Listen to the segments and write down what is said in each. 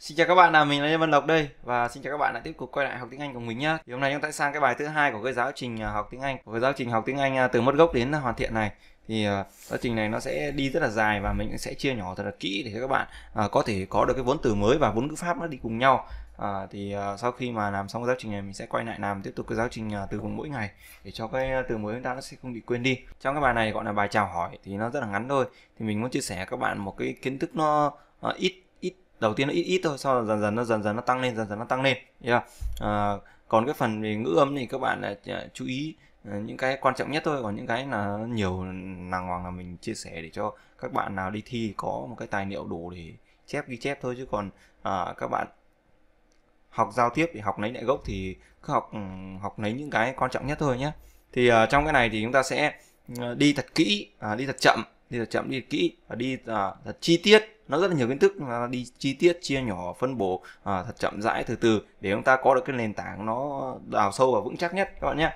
Xin chào các bạn, nào mình là Lê Văn Lộc đây và xin chào các bạn đã tiếp tục quay lại học tiếng Anh của mình nhá. Thì hôm nay chúng ta sẽ sang cái bài thứ hai của cái giáo trình à, học tiếng Anh, của cái giáo trình học tiếng Anh à, từ mất gốc đến hoàn thiện này. Thì à, giáo trình này nó sẽ đi rất là dài và mình sẽ chia nhỏ thật là kỹ để cho các bạn có thể có được cái vốn từ mới và vốn ngữ pháp nó đi cùng nhau. À, thì sau khi mà làm xong cái giáo trình này mình sẽ quay lại làm tiếp tục cái giáo trình từ vựng mỗi ngày để cho cái từ mới chúng ta nó sẽ không bị quên đi trong cái bài này gọi là bài chào hỏi thì nó rất là ngắn thôi thì mình muốn chia sẻ các bạn một cái kiến thức nó ít đầu tiên nó ít ít thôi sau dần dần nó dần dần nó tăng lên dần dần nó tăng lên yeah. à, còn cái phần về ngữ âm thì các bạn là chú ý à, những cái quan trọng nhất thôi còn những cái là nhiều nàng hoàng là mình chia sẻ để cho các bạn nào đi thi có một cái tài liệu đủ để chép ghi chép thôi chứ còn à, các bạn học giao tiếp thì học lấy lại gốc thì cứ học ừ, học lấy những cái quan trọng nhất thôi nhé thì à, trong cái này thì chúng ta sẽ à, đi thật kỹ à, đi thật chậm đi thật chậm đi thật kỹ và đi à, thật chi tiết nó rất là nhiều kiến thức và đi chi tiết chia nhỏ phân bổ à, thật chậm rãi từ từ để chúng ta có được cái nền tảng nó đào sâu và vững chắc nhất các bạn nhé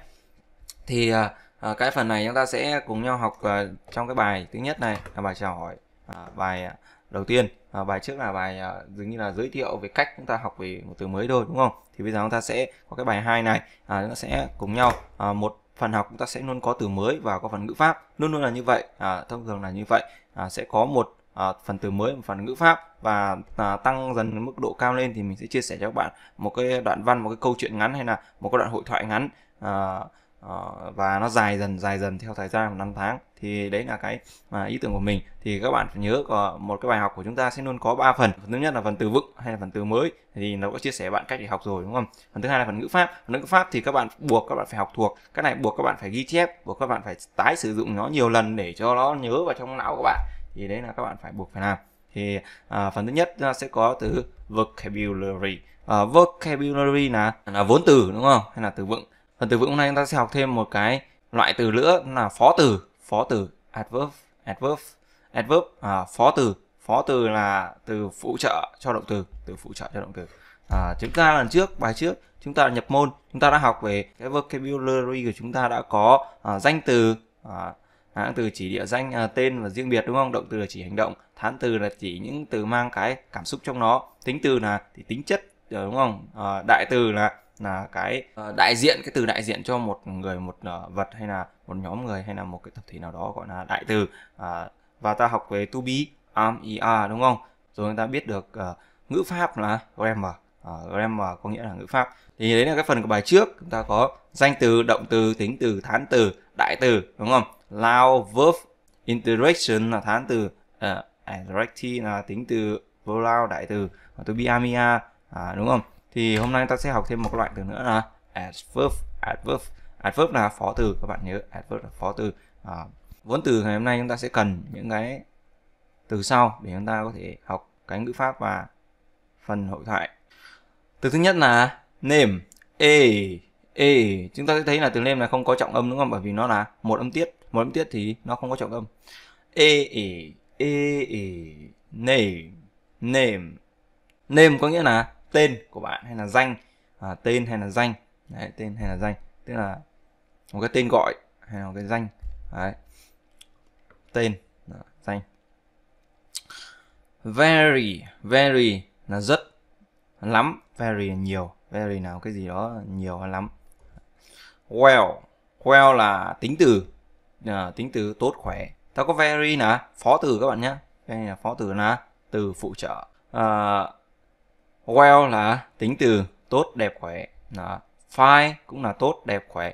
thì à, à cái phần này chúng ta sẽ cùng nhau học à, trong cái bài thứ nhất này là bài chào hỏi à, bài à, đầu tiên à, bài trước là bài à, dường như là giới thiệu về cách chúng ta học về một từ mới thôi đúng không thì bây giờ chúng ta sẽ có cái bài hai này à, chúng ta sẽ cùng nhau à, một phần học chúng ta sẽ luôn có từ mới và có phần ngữ pháp luôn luôn là như vậy à, thông thường là như vậy à, sẽ có một À, phần từ mới và phần ngữ pháp và à, tăng dần mức độ cao lên thì mình sẽ chia sẻ cho các bạn một cái đoạn văn một cái câu chuyện ngắn hay là một cái đoạn hội thoại ngắn à, và nó dài dần dài dần theo thời gian năm tháng thì đấy là cái à, ý tưởng của mình thì các bạn phải nhớ có một cái bài học của chúng ta sẽ luôn có 3 phần phần thứ nhất là phần từ vựng hay là phần từ mới thì nó có chia sẻ bạn cách để học rồi đúng không phần thứ hai là phần ngữ pháp phần ngữ pháp thì các bạn buộc các bạn phải học thuộc cái này buộc các bạn phải ghi chép buộc các bạn phải tái sử dụng nó nhiều lần để cho nó nhớ vào trong não của bạn thì đấy là các bạn phải buộc phải làm thì à, phần thứ nhất sẽ có từ vocabulary à, vocabulary là là vốn từ đúng không hay là từ vựng phần từ vựng hôm nay chúng ta sẽ học thêm một cái loại từ nữa là phó từ phó từ adverb adverb adverb à, phó từ phó từ là từ phụ trợ cho động từ từ phụ trợ cho động từ à, chúng ta lần trước bài trước chúng ta nhập môn chúng ta đã học về cái vocabulary của chúng ta đã có à, danh từ à, hãng từ chỉ địa danh à, tên và riêng biệt đúng không động từ là chỉ hành động thán từ là chỉ những từ mang cái cảm xúc trong nó tính từ là thì tính chất ờ, đúng không à, đại từ là là cái uh, đại diện cái từ đại diện cho một người một uh, vật hay là một nhóm người hay là một cái tập thể nào đó gọi là đại từ uh, và ta học về to be am er đúng không rồi người ta biết được uh, ngữ pháp là grammar uh, grammar có nghĩa là ngữ pháp thì đấy là cái phần của bài trước chúng ta có danh từ động từ tính từ thán từ đại từ đúng không lao verb interaction là thán từ uh, ờ, à, directly là tính từ vô lao đại từ to be amia à, đúng không thì hôm nay ta sẽ học thêm một loại từ nữa là adverb adverb adverb là phó từ các bạn nhớ adverb là phó từ à, vốn từ ngày hôm nay chúng ta sẽ cần những cái từ sau để chúng ta có thể học cái ngữ pháp và phần hội thoại từ thứ nhất là name a ê chúng ta sẽ thấy là từ name này không có trọng âm đúng không bởi vì nó là một âm tiết một âm tiết thì nó không có trọng âm ê ê ê ê name name name có nghĩa là tên của bạn hay là danh à, tên hay là danh Đấy, tên hay là danh tức là một cái tên gọi hay là một cái danh Đấy. tên Đó, à, danh very very là rất lắm very là nhiều very nào cái gì đó nhiều hay lắm well well là tính từ à, tính từ tốt khỏe ta có very là phó từ các bạn nhé đây là phó từ là từ phụ trợ à, well là tính từ tốt đẹp khỏe à, fine cũng là tốt đẹp khỏe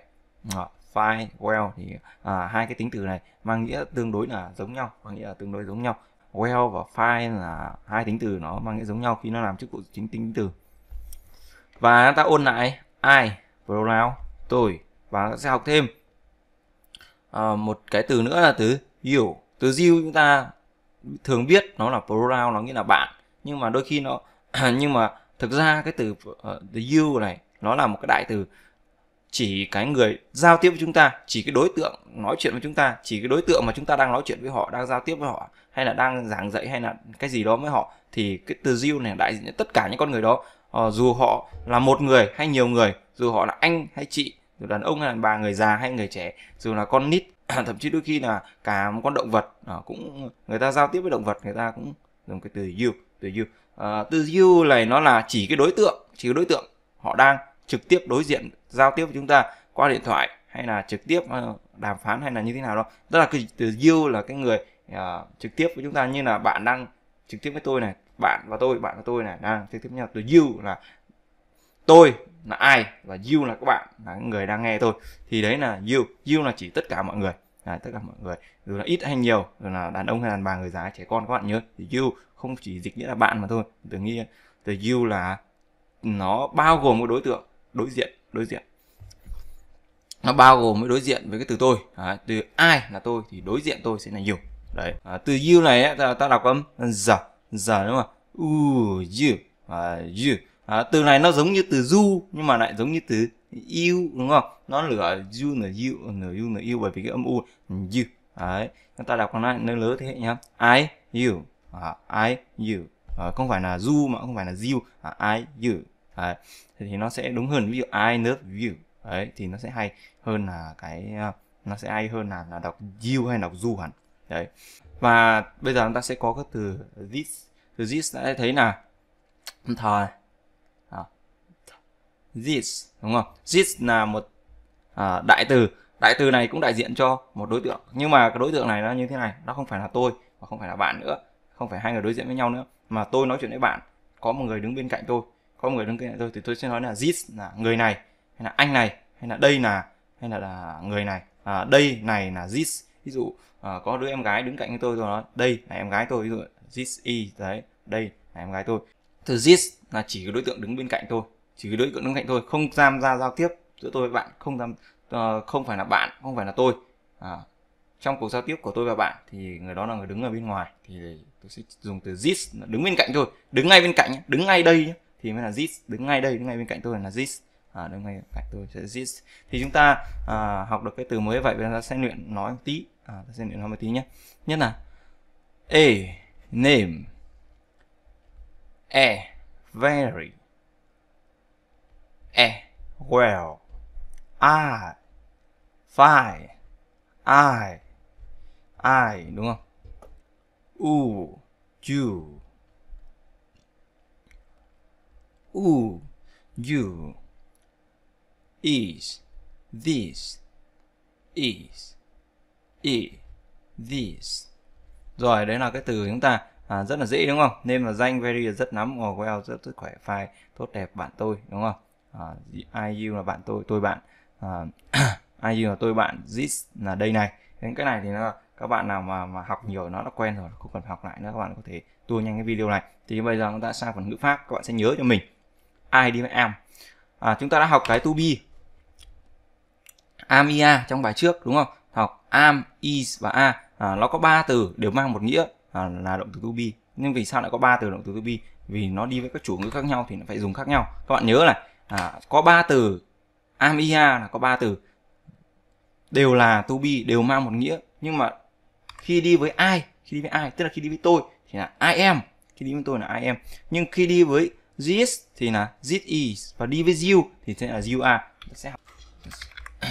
à, fine well thì à, hai cái tính từ này mang nghĩa tương đối là giống nhau mang nghĩa là tương đối giống nhau well và fine là hai tính từ nó mang nghĩa giống nhau khi nó làm chức vụ chính tính từ và ta ôn lại ai pronoun tôi và sẽ học thêm à, một cái từ nữa là từ you từ you chúng ta thường biết nó là plural nó nghĩa là bạn nhưng mà đôi khi nó nhưng mà thực ra cái từ uh, the you này nó là một cái đại từ chỉ cái người giao tiếp với chúng ta chỉ cái đối tượng nói chuyện với chúng ta chỉ cái đối tượng mà chúng ta đang nói chuyện với họ đang giao tiếp với họ hay là đang giảng dạy hay là cái gì đó với họ thì cái từ you này đại diện tất cả những con người đó uh, dù họ là một người hay nhiều người dù họ là anh hay chị dù đàn ông hay đàn bà người già hay người trẻ dù là con nít thậm chí đôi khi là cả một con động vật à, cũng người ta giao tiếp với động vật người ta cũng dùng cái từ you từ you à, từ you này nó là chỉ cái đối tượng chỉ cái đối tượng họ đang trực tiếp đối diện giao tiếp với chúng ta qua điện thoại hay là trực tiếp ờ, đàm phán hay là như thế nào đó tức là cái từ you là cái người uh, trực tiếp với chúng ta như là bạn đang trực tiếp với tôi này bạn và tôi bạn và tôi này đang trực tiếp với nhau từ you là tôi là ai và you là các bạn là người đang nghe tôi thì đấy là you you là chỉ tất cả mọi người à, tất cả mọi người dù là ít hay nhiều dù là đàn ông hay đàn bà người già trẻ con các bạn nhớ thì you không chỉ dịch nghĩa là bạn mà thôi từ nghĩa từ you là nó bao gồm một đối tượng đối diện đối diện nó bao gồm với đối diện với cái từ tôi à, từ ai là tôi thì đối diện tôi sẽ là you đấy à, từ you này ấy, ta, ta đọc âm giờ giờ đúng không u you à, you à, từ này nó giống như từ du nhưng mà lại giống như từ yêu đúng không nó lửa du là yêu nửa yêu nửa yêu bởi vì cái âm u you đấy chúng ta đọc con lại nơi lớn thế hệ nhá i you à, i you à, không phải là du mà không phải là you à, i you đấy. thì nó sẽ đúng hơn ví dụ i love you đấy thì nó sẽ hay hơn là cái à, nó sẽ hay hơn là là đọc you hay đọc du hẳn đấy và bây giờ chúng ta sẽ có các từ this từ this đã thấy là thời this đúng không this là một à, đại từ đại từ này cũng đại diện cho một đối tượng nhưng mà cái đối tượng này nó như thế này nó không phải là tôi và không phải là bạn nữa không phải hai người đối diện với nhau nữa mà tôi nói chuyện với bạn có một người đứng bên cạnh tôi có một người đứng bên cạnh tôi thì tôi sẽ nói là this là người này hay là anh này hay là đây là hay là, là người này à, đây này là this ví dụ à, có đứa em gái đứng cạnh tôi rồi nói đây là em gái tôi ví dụ this is đấy đây là em gái tôi từ this là chỉ cái đối tượng đứng bên cạnh tôi chỉ đối tượng bên cạnh thôi không tham gia giao tiếp giữa tôi với bạn không tham uh, không phải là bạn không phải là tôi à, trong cuộc giao tiếp của tôi và bạn thì người đó là người đứng ở bên ngoài thì tôi sẽ dùng từ this đứng bên cạnh thôi đứng ngay bên cạnh đứng ngay đây nhé. thì mới là this đứng ngay đây đứng ngay bên cạnh tôi là this à, đứng ngay cạnh tôi sẽ this thì chúng ta à, học được cái từ mới vậy chúng ta sẽ luyện nói một tí à, ta sẽ luyện nói một tí nhé nhất là a name a e, very a e. well I fine I I đúng không u you u you is this is is this rồi đấy là cái từ chúng ta à, rất là dễ đúng không nên là danh very rất nắm oh, well rất sức khỏe file tốt đẹp bạn tôi đúng không uh, à, IU là bạn tôi tôi bạn uh, à, IU là tôi bạn this là đây này đến cái này thì nó các bạn nào mà mà học nhiều nó đã quen rồi không cần học lại nữa các bạn có thể tua nhanh cái video này thì bây giờ chúng ta sang phần ngữ pháp các bạn sẽ nhớ cho mình I đi với am à, chúng ta đã học cái to be am ia trong bài trước đúng không học am is và a à, nó có ba từ đều mang một nghĩa à, là động từ to be nhưng vì sao lại có ba từ động từ to be vì nó đi với các chủ ngữ khác nhau thì nó phải dùng khác nhau các bạn nhớ này à, có ba từ amia là có ba từ đều là to be đều mang một nghĩa nhưng mà khi đi với ai khi đi với ai tức là khi đi với tôi thì là I am khi đi với tôi là I am nhưng khi đi với this thì là this is và đi với you thì sẽ là you are sẽ học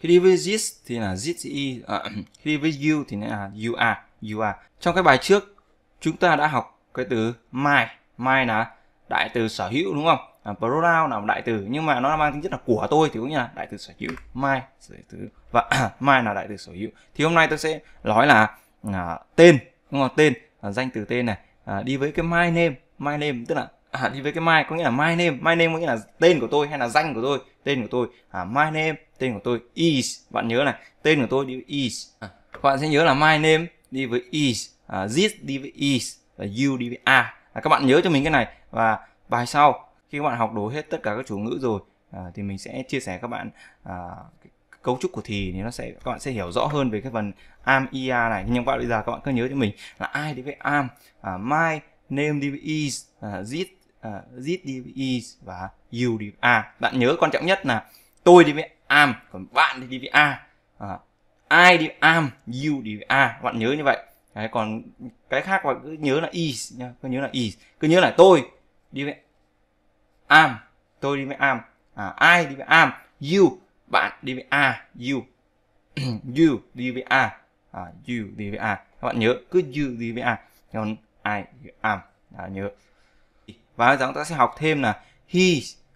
khi đi với this thì là this is uh, khi đi với you thì là you are you are trong cái bài trước chúng ta đã học cái từ my my là đại từ sở hữu đúng không à, pronoun là đại từ nhưng mà nó mang tính chất là của tôi thì cũng như là đại từ sở hữu my sở từ và my là đại từ sở hữu thì hôm nay tôi sẽ nói là à, tên đúng không tên à, danh từ tên này à, đi với cái my name my name tức là à, đi với cái my có nghĩa là my name my name có nghĩa là tên của tôi hay là danh của tôi tên của tôi à, my name tên của tôi is bạn nhớ này tên của tôi đi với is à, bạn sẽ nhớ là my name đi với is à, this đi với is là u div a à, các bạn nhớ cho mình cái này và bài sau khi các bạn học đủ hết tất cả các chủ ngữ rồi à, thì mình sẽ chia sẻ các bạn à, cấu trúc của thì thì nó sẽ các bạn sẽ hiểu rõ hơn về cái phần am ia này nhưng các bạn bây giờ các bạn cứ nhớ cho mình là ai đi với am à, my name đi với is à, zit à, zit đi với is và you đi với a bạn nhớ quan trọng nhất là tôi đi với am còn bạn đi với a à, i đi với am you đi với a bạn nhớ như vậy đấy, còn cái khác là cứ nhớ là is nhá cứ nhớ là is cứ nhớ là tôi đi với am tôi đi với am à, ai đi với am you bạn đi với a you you đi với a à, you đi với a các bạn nhớ cứ you đi với a còn I am à, nhớ và bây giờ chúng ta sẽ học thêm là he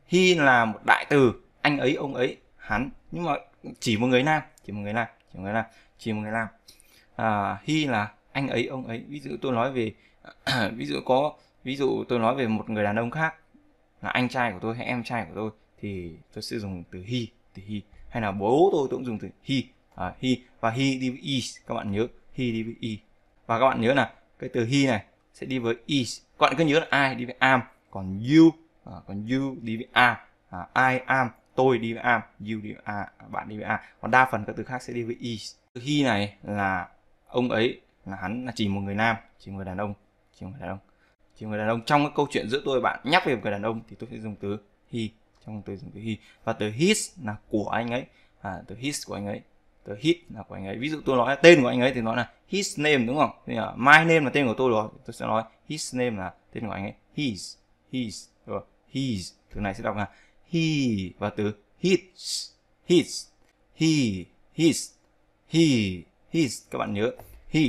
he là một đại từ anh ấy ông ấy hắn nhưng mà chỉ một người nam chỉ một người nam chỉ một người nam chỉ một người nam à, he là anh ấy ông ấy ví dụ tôi nói về ví dụ có ví dụ tôi nói về một người đàn ông khác là anh trai của tôi hay em trai của tôi thì tôi sẽ dùng từ he từ he hay là bố tôi tôi cũng dùng từ he à, he và he đi với is các bạn nhớ he đi với is và các bạn nhớ là cái từ he này sẽ đi với is các bạn cứ nhớ là ai đi với am còn you à, còn you đi với a à, I am tôi đi với am you đi với a bạn đi với a còn đa phần các từ khác sẽ đi với is từ he này là ông ấy là hắn là chỉ một người nam chỉ một người đàn ông chỉ một người đàn ông chỉ một người đàn ông trong cái câu chuyện giữa tôi và bạn nhắc về một người đàn ông thì tôi sẽ dùng từ he trong từ dùng từ he và từ his là của anh ấy à, từ his của anh ấy từ his là của anh ấy ví dụ tôi nói tên của anh ấy thì nói là his name đúng không thì là my name là tên của tôi rồi tôi sẽ nói his name là tên của anh ấy his his rồi his từ này sẽ đọc là he và từ his his he his he his các bạn nhớ he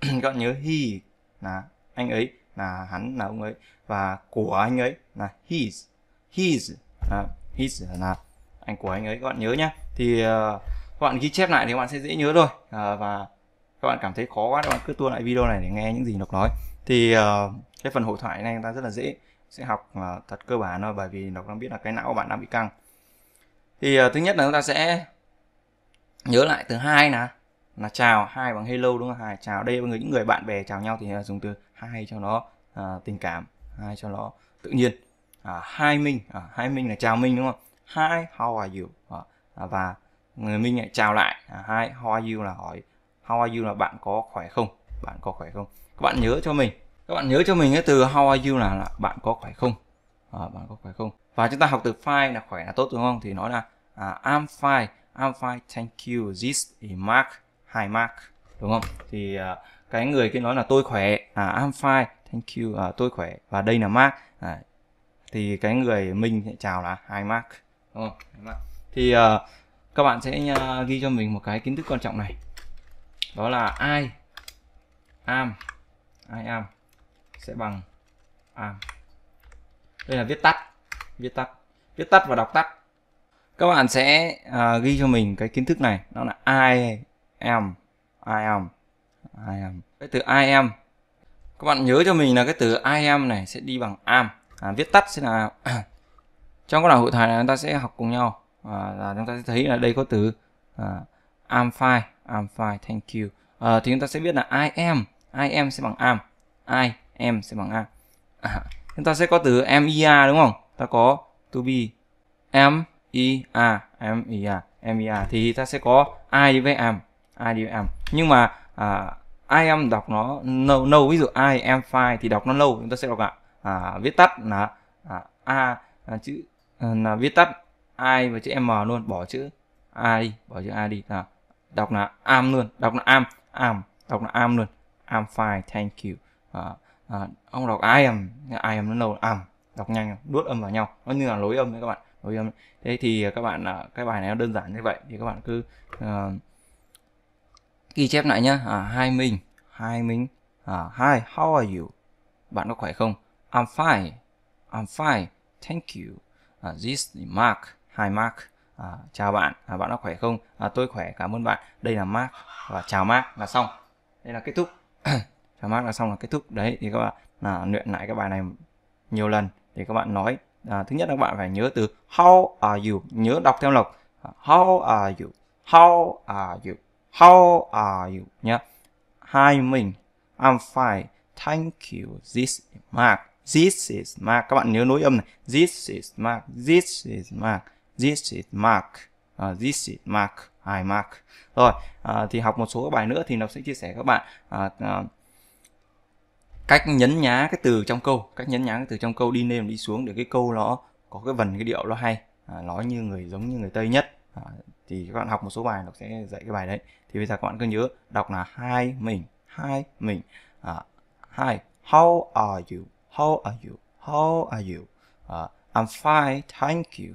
các bạn nhớ he là anh ấy là hắn là ông ấy và của anh ấy là his his à, his là anh của anh ấy các bạn nhớ nhá thì uh, các bạn ghi chép lại thì các bạn sẽ dễ nhớ thôi à, và các bạn cảm thấy khó quá các bạn cứ tua lại video này để nghe những gì Lộc nói thì uh, cái phần hội thoại này người ta rất là dễ sẽ học uh, thật cơ bản thôi bởi vì Lộc đang biết là cái não của bạn đang bị căng thì uh, thứ nhất là chúng ta sẽ nhớ lại từ hai là là chào hai bằng hello đúng không hai chào đây mọi người những người bạn bè chào nhau thì dùng từ hai cho nó à, tình cảm hai cho nó tự nhiên à, hai minh à, hai minh là chào minh đúng không hai how are you à, à, và người minh lại chào lại à, hi how are you là hỏi how are you là bạn có khỏe không bạn có khỏe không các bạn nhớ cho mình các bạn nhớ cho mình cái từ how are you là, là bạn có khỏe không à, bạn có khỏe không và chúng ta học từ fine là khỏe là tốt đúng không thì nói là à, I'm fine I'm fine thank you this is Mark hai mark đúng không thì uh, cái người kia nói là tôi khỏe à I'm fine thank you à, tôi khỏe và đây là mark à, thì cái người mình sẽ chào là hai mark đúng không thì uh, các bạn sẽ uh, ghi cho mình một cái kiến thức quan trọng này đó là ai am ai am sẽ bằng am đây là viết tắt viết tắt viết tắt và đọc tắt các bạn sẽ uh, ghi cho mình cái kiến thức này đó là ai am I am I am cái từ I am các bạn nhớ cho mình là cái từ I am này sẽ đi bằng am à, viết tắt sẽ là trong các đoạn hội thoại này chúng ta sẽ học cùng nhau à, là chúng ta sẽ thấy là đây có từ à, am fine am fine thank you à, thì chúng ta sẽ biết là I am I am sẽ bằng am I am sẽ bằng am à, chúng ta sẽ có từ am er đúng không ta có to be am er am er am er thì ta sẽ có I với am I am nhưng mà à, I am đọc nó lâu no, lâu no, ví dụ I am fine thì đọc nó lâu chúng ta sẽ đọc ạ à, viết tắt là à, a là chữ à, là viết tắt I và chữ M luôn bỏ chữ A đi bỏ chữ A đi là đọc là am luôn đọc là am am đọc là am luôn am fine thank you à, à, ông đọc I am I am nó lâu am đọc nhanh đuốt âm vào nhau nó như là lối âm đấy các bạn lối âm thế thì các bạn à, cái bài này nó đơn giản như vậy thì các bạn cứ uh, ghi chép lại nhá à, hai mình hai mình à, hi how are you bạn có khỏe không I'm fine I'm fine thank you à, this is Mark hi Mark à, chào bạn à, bạn có khỏe không à, tôi khỏe cảm ơn bạn đây là Mark và chào Mark là xong đây là kết thúc chào Mark là xong là kết thúc đấy thì các bạn là luyện lại cái bài này nhiều lần để các bạn nói à, thứ nhất là các bạn phải nhớ từ how are you nhớ đọc theo lộc how are you how are you How are you? Nhá. Hi mình. I'm fine. Thank you. This is Mark. This is Mark. Các bạn nhớ nối âm này. This is Mark. This is Mark. This is Mark. Uh, this is Mark. Hi Mark. Rồi, à, thì học một số các bài nữa thì nó sẽ chia sẻ các bạn à, à, cách nhấn nhá cái từ trong câu, cách nhấn nhá cái từ trong câu đi lên đi xuống để cái câu nó có cái vần cái điệu nó hay, à, nói như người giống như người Tây nhất. À, thì các bạn học một số bài nó sẽ dạy cái bài đấy thì bây giờ các bạn cứ nhớ đọc là hai mình hai mình à, hi how are you how are you how are you à, I'm fine thank you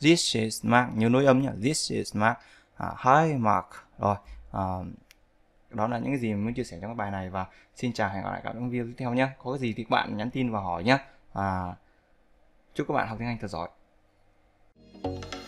this is Mark nhớ nối âm nhá this is Mark à, hi Mark rồi à, đó là những cái gì mình muốn chia sẻ trong cái bài này và xin chào hẹn gặp lại các bạn trong video tiếp theo nhé có cái gì thì các bạn nhắn tin và hỏi nhé và chúc các bạn học tiếng Anh thật giỏi Thank you